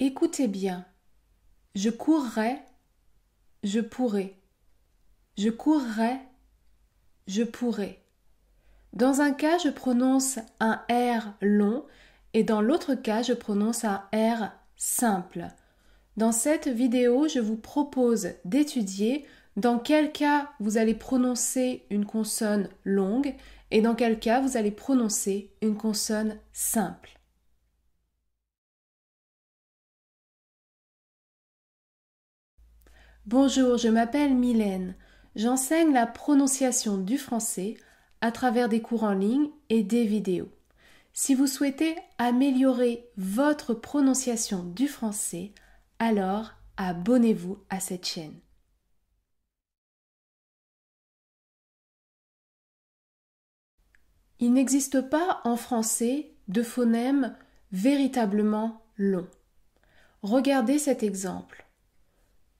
Écoutez bien. Je courrai, je pourrai. Je courrai, je pourrai. Dans un cas, je prononce un R long et dans l'autre cas, je prononce un R simple. Dans cette vidéo, je vous propose d'étudier dans quel cas vous allez prononcer une consonne longue et dans quel cas vous allez prononcer une consonne simple. Bonjour, je m'appelle Mylène. J'enseigne la prononciation du français à travers des cours en ligne et des vidéos. Si vous souhaitez améliorer votre prononciation du français, alors abonnez-vous à cette chaîne. Il n'existe pas en français de phonème véritablement long. Regardez cet exemple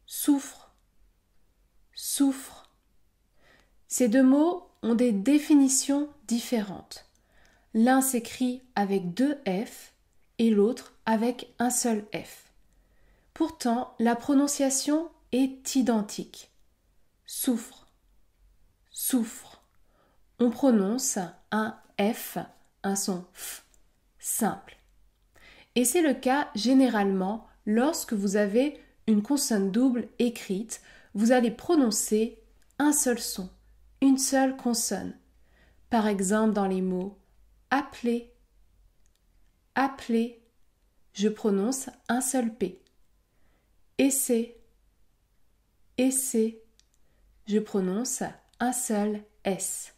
souffre, souffre. Ces deux mots ont des définitions différentes. L'un s'écrit avec deux F et l'autre avec un seul F. Pourtant, la prononciation est identique. Souffre, souffre. On prononce un F, un son F, simple. Et c'est le cas généralement lorsque vous avez une consonne double écrite, vous allez prononcer un seul son, une seule consonne. Par exemple, dans les mots appeler, appeler, je prononce un seul P. Essai, essai, je prononce un seul S.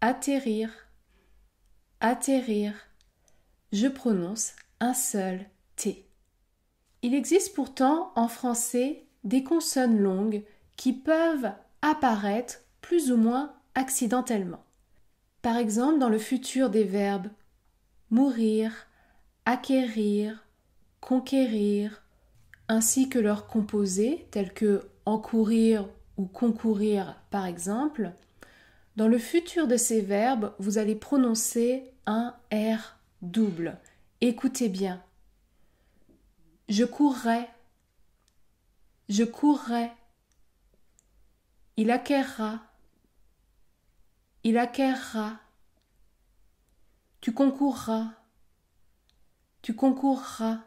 Atterrir, atterrir, je prononce un seul T. Il existe pourtant en français des consonnes longues qui peuvent apparaître plus ou moins accidentellement. Par exemple, dans le futur des verbes mourir, acquérir, conquérir, ainsi que leurs composés tels que encourir ou concourir par exemple, dans le futur de ces verbes, vous allez prononcer un R double. Écoutez bien, je courrai. Je courrai. Il acquerra. Il acquerra. Tu concourras. Tu concourras.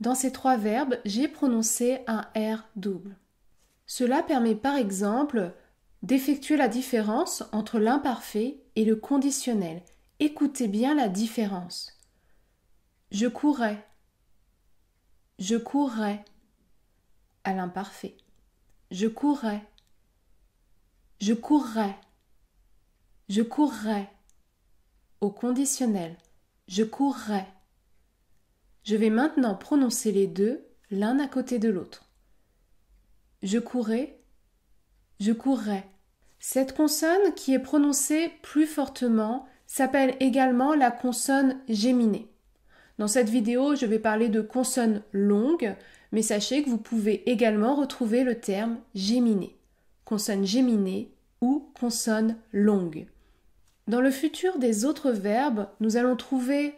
Dans ces trois verbes, j'ai prononcé un R double. Cela permet par exemple d'effectuer la différence entre l'imparfait et le conditionnel. Écoutez bien la différence. Je courrai. Je courrai à l'imparfait. Je courrai. Je courrai. Je courrai. Au conditionnel. Je courrai. Je vais maintenant prononcer les deux l'un à côté de l'autre. Je courais. Je courrais. Cette consonne qui est prononcée plus fortement s'appelle également la consonne géminée. Dans cette vidéo, je vais parler de consonnes longues, mais sachez que vous pouvez également retrouver le terme géminé, consonne géminée ou consonne longue. Dans le futur des autres verbes, nous allons trouver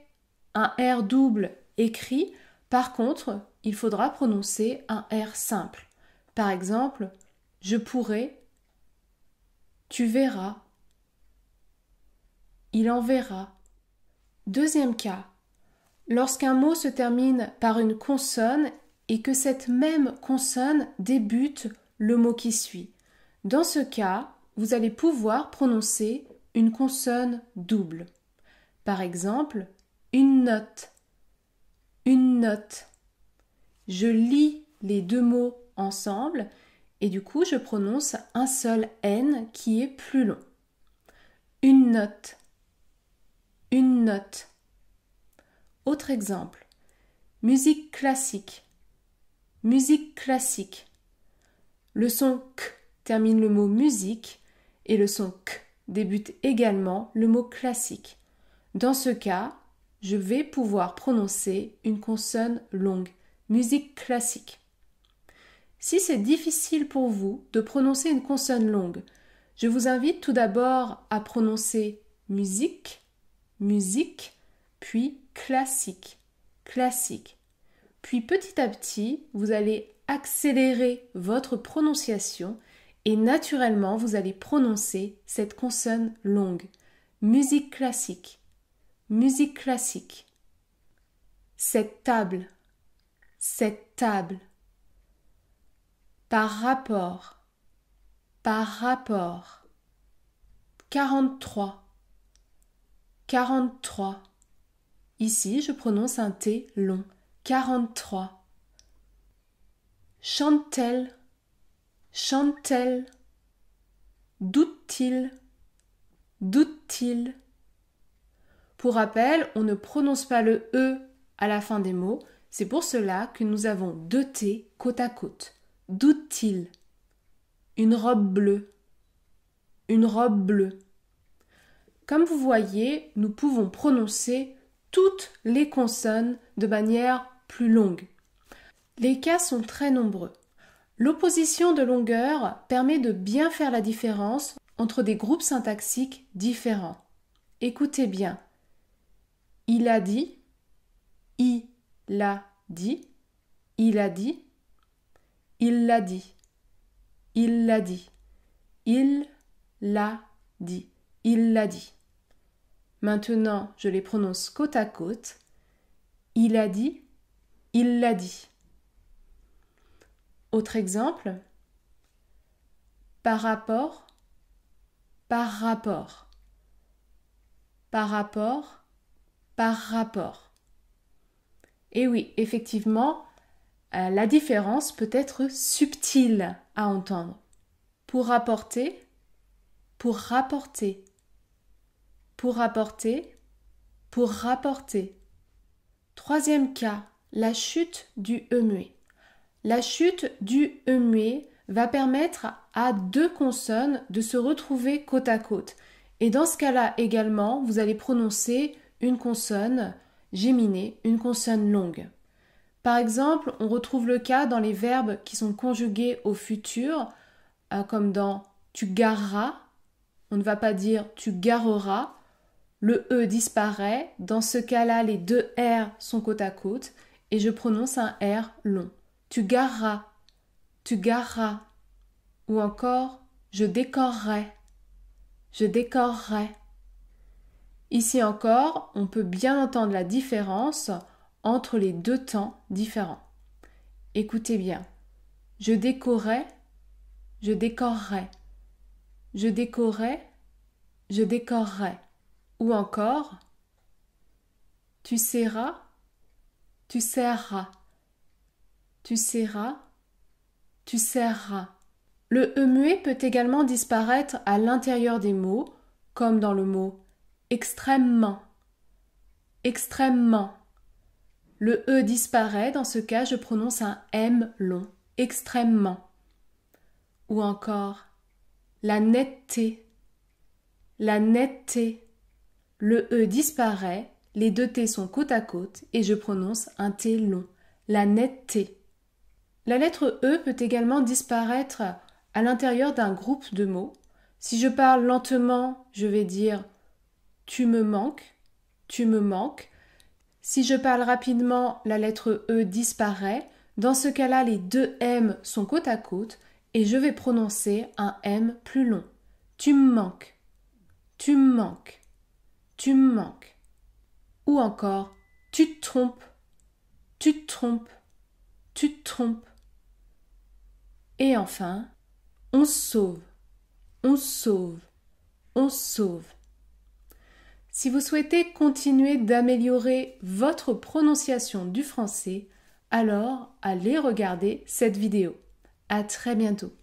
un R double écrit, par contre, il faudra prononcer un R simple. Par exemple, je pourrai, tu verras, il en enverra. Deuxième cas, Lorsqu'un mot se termine par une consonne et que cette même consonne débute le mot qui suit. Dans ce cas, vous allez pouvoir prononcer une consonne double. Par exemple, une note, une note. Je lis les deux mots ensemble et du coup je prononce un seul N qui est plus long. Une note, une note. Autre exemple. Musique classique. Musique classique. Le son k termine le mot musique et le son k débute également le mot classique. Dans ce cas, je vais pouvoir prononcer une consonne longue, musique classique. Si c'est difficile pour vous de prononcer une consonne longue, je vous invite tout d'abord à prononcer musique, musique, puis classique, classique. Puis petit à petit, vous allez accélérer votre prononciation et naturellement, vous allez prononcer cette consonne longue. Musique classique, musique classique. Cette table, cette table. Par rapport, par rapport. 43, 43. Ici, je prononce un T long. 43. Chante-t-elle chante elle Doute-t-il Doute-t-il Pour rappel, on ne prononce pas le E à la fin des mots. C'est pour cela que nous avons deux T côte à côte. Doute-t-il Une robe bleue. Une robe bleue. Comme vous voyez, nous pouvons prononcer toutes les consonnes de manière plus longue. Les cas sont très nombreux. L'opposition de longueur permet de bien faire la différence entre des groupes syntaxiques différents. Écoutez bien. Il a dit, il l'a dit, il a dit, il l'a dit, il l'a dit, il l'a dit, il l'a dit. Maintenant, je les prononce côte à côte. Il a dit, il l'a dit. Autre exemple, par rapport, par rapport, par rapport, par rapport. Et oui, effectivement, euh, la différence peut être subtile à entendre. Pour rapporter, pour rapporter, pour rapporter, pour rapporter. Troisième cas, la chute du e muet. La chute du e muet va permettre à deux consonnes de se retrouver côte à côte. Et dans ce cas-là également, vous allez prononcer une consonne géminée, une consonne longue. Par exemple, on retrouve le cas dans les verbes qui sont conjugués au futur, euh, comme dans tu gareras. On ne va pas dire tu gareras, le E disparaît, dans ce cas-là, les deux R sont côte à côte, et je prononce un R long. Tu gareras, tu gareras, ou encore je décorerai, je décorerai. Ici encore, on peut bien entendre la différence entre les deux temps différents. Écoutez bien. Je décorerai, je décorerai. Je décorerai, je décorerai. Ou encore, tu serras tu serras tu serras tu serras Le e muet peut également disparaître à l'intérieur des mots, comme dans le mot extrêmement, extrêmement. Le e disparaît, dans ce cas je prononce un m long, extrêmement. Ou encore la netteté, la netteté le E disparaît, les deux T sont côte à côte et je prononce un T long, la t. La lettre E peut également disparaître à l'intérieur d'un groupe de mots. Si je parle lentement, je vais dire tu me manques, tu me manques. Si je parle rapidement, la lettre E disparaît. Dans ce cas-là, les deux M sont côte à côte et je vais prononcer un M plus long. Tu me manques, tu me manques tu me manques. Ou encore, tu te trompes, tu te trompes, tu te trompes. Et enfin, on sauve, on sauve, on sauve. Si vous souhaitez continuer d'améliorer votre prononciation du français, alors allez regarder cette vidéo. À très bientôt.